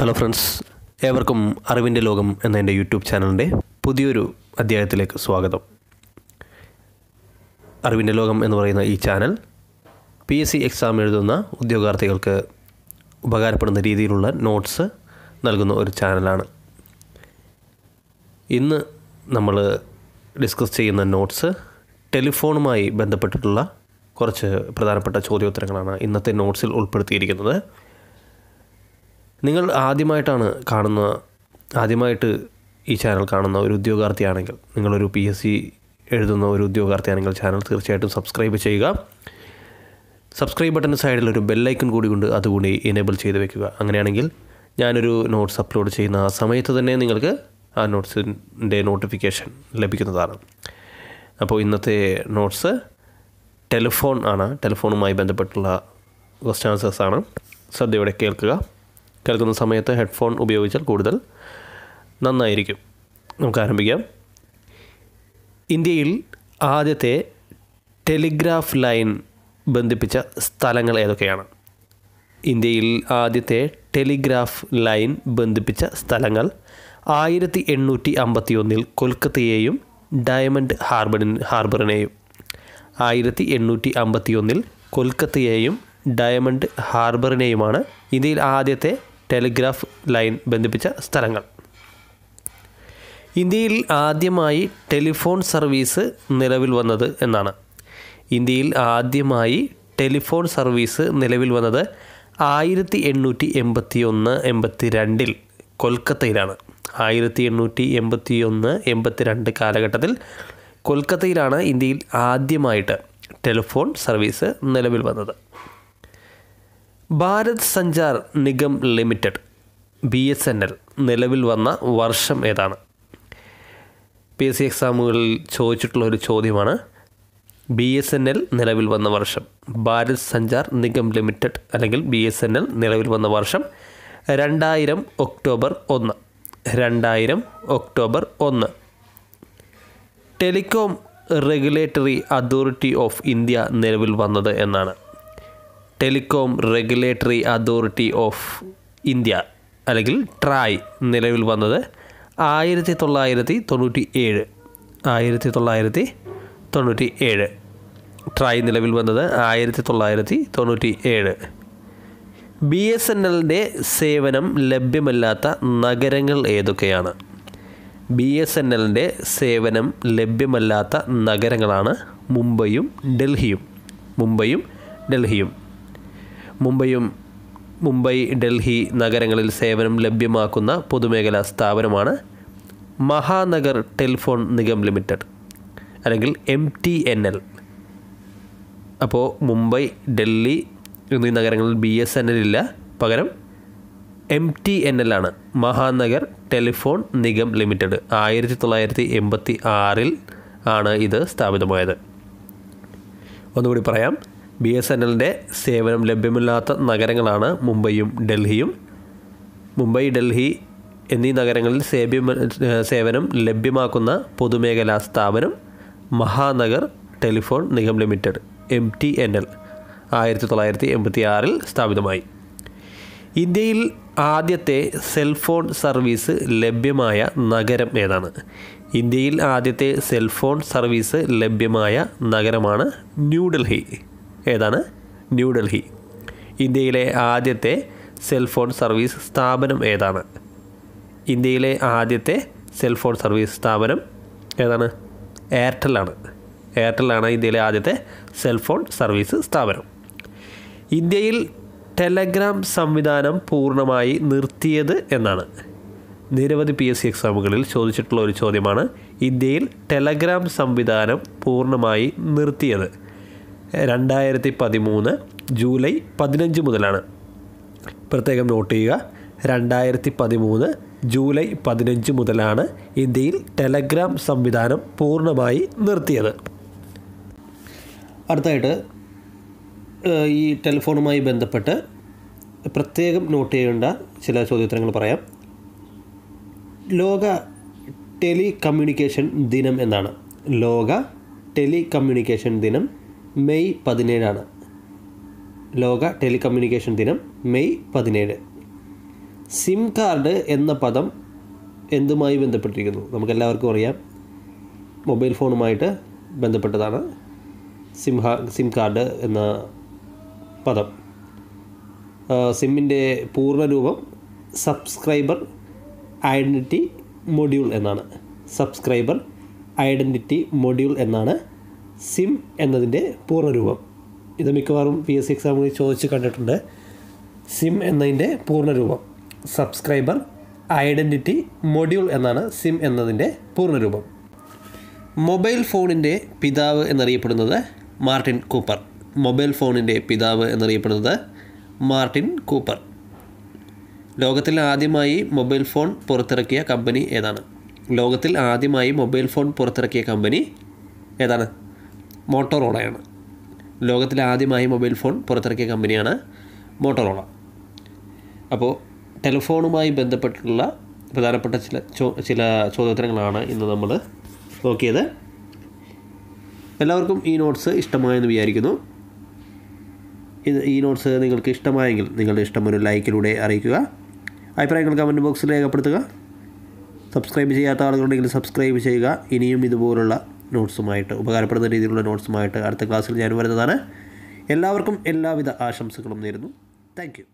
hello friends ഏവർക്കും അറിവിൻ്റെ ലോകം എന്ന എൻ്റെ യൂട്യൂബ് ചാനലിൻ്റെ പുതിയൊരു അധ്യായത്തിലേക്ക് സ്വാഗതം അറിവിൻ്റെ ലോകം എന്ന് പറയുന്ന ഈ channel P S C exam എഴുതുന്ന ഉദ്യോഗാർത്ഥികൾക്ക് ഉപകാരപ്പെടുന്ന രീതിയിലുള്ള നോട്ട്സ് നൽകുന്ന ഒരു ചാനലാണ് ഇന്ന് നമ്മൾ ഡിസ്കസ് ചെയ്യുന്ന നോട്ട്സ് ടെലിഫോണുമായി ബന്ധപ്പെട്ടിട്ടുള്ള കുറച്ച് പ്രധാനപ്പെട്ട ചോദ്യോത്തരങ്ങളാണ് ഇന്നത്തെ നോട്ട്സിൽ ഉൾപ്പെടുത്തിയിരിക്കുന്നത് നിങ്ങൾ ആദ്യമായിട്ടാണ് കാണുന്ന ആദ്യമായിട്ട് ഈ ചാനൽ കാണുന്ന ഒരു ഉദ്യോഗാർത്ഥിയാണെങ്കിൽ നിങ്ങളൊരു പി എസ് സി എഴുതുന്ന ഒരു ഉദ്യോഗാർത്ഥിയാണെങ്കിൽ ചാനൽ തീർച്ചയായിട്ടും സബ്സ്ക്രൈബ് ചെയ്യുക സബ്സ്ക്രൈബ് ബട്ടൺ സൈഡിൽ ഒരു ബെല്ലൈക്കൺ കൂടി കൊണ്ട് അതുകൂടി എനേബിൾ ചെയ്ത് വെക്കുക അങ്ങനെയാണെങ്കിൽ ഞാനൊരു നോട്ട്സ് അപ്ലോഡ് ചെയ്യുന്ന ആ സമയത്ത് തന്നെ നിങ്ങൾക്ക് ആ നോട്ട്സിൻ്റെ നോട്ടിഫിക്കേഷൻ ലഭിക്കുന്നതാണ് അപ്പോൾ ഇന്നത്തെ നോട്ട്സ് ടെലിഫോൺ ആണ് ടെലിഫോണുമായി ബന്ധപ്പെട്ടുള്ള ക്വസ്റ്റ്യൻ ആൻസേഴ്സാണ് ശ്രദ്ധയോടെ കേൾക്കുക കേൾക്കുന്ന സമയത്ത് ഹെഡ്ഫോൺ ഉപയോഗിച്ചാൽ കൂടുതൽ നന്നായിരിക്കും നമുക്ക് ആരംഭിക്കാം ഇന്ത്യയിൽ ആദ്യത്തെ ടെലിഗ്രാഫ് ലൈൻ ബന്ധിപ്പിച്ച സ്ഥലങ്ങൾ ഏതൊക്കെയാണ് ഇന്ത്യയിൽ ആദ്യത്തെ ടെലിഗ്രാഫ് ലൈൻ ബന്ധിപ്പിച്ച സ്ഥലങ്ങൾ ആയിരത്തി എണ്ണൂറ്റി അമ്പത്തി ഒന്നിൽ കൊൽക്കത്തയെയും ഡയമണ്ട് ഹാർബറിൻ ഹാർബറിനെയും ആയിരത്തി എണ്ണൂറ്റി അമ്പത്തി ഒന്നിൽ കൊൽക്കത്തയെയും ഡയമണ്ട് ഹാർബറിനെയുമാണ് ഇന്ത്യയിൽ ആദ്യത്തെ ടെലിഗ്രാഫ് ലൈൻ ബന്ധിപ്പിച്ച സ്ഥലങ്ങൾ ഇന്ത്യയിൽ ആദ്യമായി ടെലിഫോൺ സർവീസ് നിലവിൽ വന്നത് എന്നാണ് ഇന്ത്യയിൽ ആദ്യമായി ടെലിഫോൺ സർവീസ് നിലവിൽ വന്നത് ആയിരത്തി എണ്ണൂറ്റി എൺപത്തി ഒന്ന് എൺപത്തി രണ്ടിൽ കൊൽക്കത്തയിലാണ് ആയിരത്തി എണ്ണൂറ്റി എൺപത്തി ഒന്ന് എൺപത്തി രണ്ട് കാലഘട്ടത്തിൽ കൊൽക്കത്തയിലാണ് ഇന്ത്യയിൽ ആദ്യമായിട്ട് ടെലിഫോൺ സർവീസ് നിലവിൽ വന്നത് Bharat Sanchar Nigam limited B S N L നിലവിൽ വന്ന വർഷം ഏതാണ് പി എസ് സി എക്സാമുകളിൽ ചോദിച്ചിട്ടുള്ള ഒരു ചോദ്യമാണ് ബി എസ് എൻ എൽ നിലവിൽ വന്ന വർഷം ഭാരത് സഞ്ചാർ നിഗം ലിമിറ്റഡ് അല്ലെങ്കിൽ ബി എസ് എൻ എൽ നിലവിൽ വന്ന വർഷം രണ്ടായിരം ഒക്ടോബർ ഒന്ന് രണ്ടായിരം ഒക്ടോബർ ഒന്ന് telecom regulatory authority of India നിലവിൽ വന്നത് എന്നാണ് telecom regulatory authority of India അല്ലെങ്കിൽ ട്രായ് നിലവിൽ വന്നത് ആയിരത്തി തൊള്ളായിരത്തി തൊണ്ണൂറ്റി ഏഴ് ആയിരത്തി തൊള്ളായിരത്തി തൊണ്ണൂറ്റി ഏഴ് ട്രായ് നിലവിൽ വന്നത് ആയിരത്തി തൊള്ളായിരത്തി തൊണ്ണൂറ്റി ഏഴ് ബി എസ് എൻ എല്ലിൻ്റെ സേവനം ലഭ്യമല്ലാത്ത നഗരങ്ങൾ ഏതൊക്കെയാണ് ബി എസ് എൻ എല്ലിൻ്റെ സേവനം ലഭ്യമല്ലാത്ത നഗരങ്ങളാണ് മുംബൈയും ഡൽഹിയും മുംബൈയും ഡൽഹിയും മുംബൈയും മുംബൈ ഡൽഹി നഗരങ്ങളിൽ സേവനം ലഭ്യമാക്കുന്ന പൊതുമേഖലാ സ്ഥാപനമാണ് മഹാനഗർ ടെലിഫോൺ നിഗം ലിമിറ്റഡ് അല്ലെങ്കിൽ എം ടി എൻ എൽ അപ്പോൾ മുംബൈ ഡൽഹി എന്നീ നഗരങ്ങളിൽ ബി എസ് എൻ എൽ ഇല്ല പകരം എം ടി എൻ എൽ ആണ് മഹാനഗർ ടെലിഫോൺ നിഗം ലിമിറ്റഡ് ആയിരത്തി തൊള്ളായിരത്തി എൺപത്തി ആറിൽ ആണ് ഇത് സ്ഥാപിതമായത് ഒന്നുകൂടി പറയാം ബി എസ് എൻ എല്ലിൻ്റെ സേവനം ലഭ്യമല്ലാത്ത നഗരങ്ങളാണ് മുംബൈയും ഡൽഹിയും മുംബൈ ഡൽഹി എന്നീ നഗരങ്ങളിൽ സേവ്യ സേവനം ലഭ്യമാക്കുന്ന പൊതുമേഖലാ സ്ഥാപനം Mahanagar telephone Nigam limited M T N L ആയിരത്തി തൊള്ളായിരത്തി എൺപത്തി ആറിൽ സ്ഥാപിതമായി ഇന്ത്യയിൽ ആദ്യത്തെ സെൽഫോൺ സർവീസ് ലഭ്യമായ നഗരം ഏതാണ് ഇന്ത്യയിൽ ആദ്യത്തെ സെൽഫോൺ സർവീസ് ലഭ്യമായ നഗരമാണ് ന്യൂഡൽഹി ഏതാണ് ന്യൂഡൽഹി ഇന്ത്യയിലെ ആദ്യത്തെ സെൽഫോൺ സർവീസ് സ്ഥാപനം ഏതാണ് ഇന്ത്യയിലെ ആദ്യത്തെ സെൽഫോൺ സർവീസ് സ്ഥാപനം ഏതാണ് എയർടെല്ലാണ് എയർടെല്ലാണ് ഇന്ത്യയിലെ ആദ്യത്തെ സെൽഫോൺ സർവീസ് സ്ഥാപനം ഇന്ത്യയിൽ ടെലഗ്രാം സംവിധാനം പൂർണ്ണമായി നിർത്തിയത് എന്നാണ് നിരവധി പി എസ് സി എക്സാമുകളിൽ ചോദിച്ചിട്ടുള്ള ഒരു ചോദ്യമാണ് ഇന്ത്യയിൽ ടെലഗ്രാം സംവിധാനം പൂർണ്ണമായി നിർത്തിയത് രണ്ടായിരത്തി പതിമൂന്ന് ജൂലൈ പതിനഞ്ച് മുതലാണ് പ്രത്യേകം നോട്ട് ചെയ്യുക രണ്ടായിരത്തി പതിമൂന്ന് ജൂലൈ പതിനഞ്ച് മുതലാണ് ഇന്ത്യയിൽ ടെലഗ്രാം സംവിധാനം പൂർണ്ണമായി നിർത്തിയത് അടുത്തായിട്ട് ഈ ടെലിഫോണുമായി ബന്ധപ്പെട്ട് പ്രത്യേകം നോട്ട് ചെയ്യേണ്ട ചില ചോദ്യോത്തരങ്ങൾ പറയാം ലോക ടെലികമ്മ്യൂണിക്കേഷൻ ദിനം എന്നാണ് ലോക ടെലികമ്മ്യൂണിക്കേഷൻ ദിനം മെയ് പതിനേഴാണ് ലോക ടെലികമ്മ്യൂണിക്കേഷൻ ദിനം മെയ് പതിനേഴ് സിം കാർഡ് എന്ന പദം എന്തുമായി ബന്ധപ്പെട്ടിരിക്കുന്നു നമുക്കെല്ലാവർക്കും അറിയാം മൊബൈൽ ഫോണുമായിട്ട് ബന്ധപ്പെട്ടതാണ് സിം സിം കാർഡ് എന്ന പദം സിമ്മിൻ്റെ പൂർണ്ണരൂപം സബ്സ്ക്രൈബർ ഐഡൻറ്റിറ്റി മൊഡ്യൂൾ എന്നാണ് സബ്സ്ക്രൈബർ ഐഡൻറ്റിറ്റി മൊഡ്യൂൾ എന്നാണ് സിം എന്നതിൻ്റെ പൂർണ്ണരൂപം ഇത് മിക്കവാറും പി എസ് സി എക്സാമുകളിൽ ചോദിച്ച് കണ്ടിട്ടുണ്ട് സിം എന്നതിൻ്റെ പൂർണ്ണരൂപം സബ്സ്ക്രൈബർ ഐഡൻറ്റിറ്റി മൊഡ്യൂൾ എന്നാണ് സിം എന്നതിൻ്റെ പൂർണ്ണരൂപം മൊബൈൽ ഫോണിൻ്റെ പിതാവ് എന്നറിയപ്പെടുന്നത് മാർട്ടിൻ കൂപ്പർ മൊബൈൽ ഫോണിൻ്റെ പിതാവ് എന്നറിയപ്പെടുന്നത് മാർട്ടിൻ കൂപ്പർ ലോകത്തിൽ ആദ്യമായി മൊബൈൽ ഫോൺ പുറത്തിറക്കിയ കമ്പനി ഏതാണ് ലോകത്തിൽ ആദ്യമായി മൊബൈൽ ഫോൺ പുറത്തിറക്കിയ കമ്പനി ഏതാണ് മോട്ടോറോളയാണ് ലോകത്തിലെ ആദ്യമായി മൊബൈൽ ഫോൺ പുറത്തിറക്കിയ കമ്പനിയാണ് മോട്ടോറോള അപ്പോൾ ടെലിഫോണുമായി ബന്ധപ്പെട്ടുള്ള പ്രധാനപ്പെട്ട ചില ചോ ചില ചോദ്യോത്തരങ്ങളാണ് ഇന്ന് നമ്മൾ നോക്കിയത് എല്ലാവർക്കും ഈ നോട്ട്സ് ഇഷ്ടമായെന്ന് വിചാരിക്കുന്നു ഇത് ഈ നോട്ട്സ് നിങ്ങൾക്ക് ഇഷ്ടമായെങ്കിൽ നിങ്ങളുടെ ഇഷ്ടം ഒരു ലൈക്കിലൂടെ അറിയിക്കുക അഭിപ്രായങ്ങൾ കമൻറ്റ് ബോക്സിൽ രേഖപ്പെടുത്തുക സബ്സ്ക്രൈബ് ചെയ്യാത്ത ആളുകളുണ്ടെങ്കിൽ സബ്സ്ക്രൈബ് ചെയ്യുക ഇനിയും ഇതുപോലുള്ള നോട്ട്സുമായിട്ട് ഉപകാരപ്പെടുന്ന രീതിയിലുള്ള നോട്ട്സുമായിട്ട് അടുത്ത ക്ലാസ്സിൽ ഞാൻ വരുന്നതാണ് എല്ലാവർക്കും എല്ലാവിധ ആശംസകളും നേരുന്നു താങ്ക്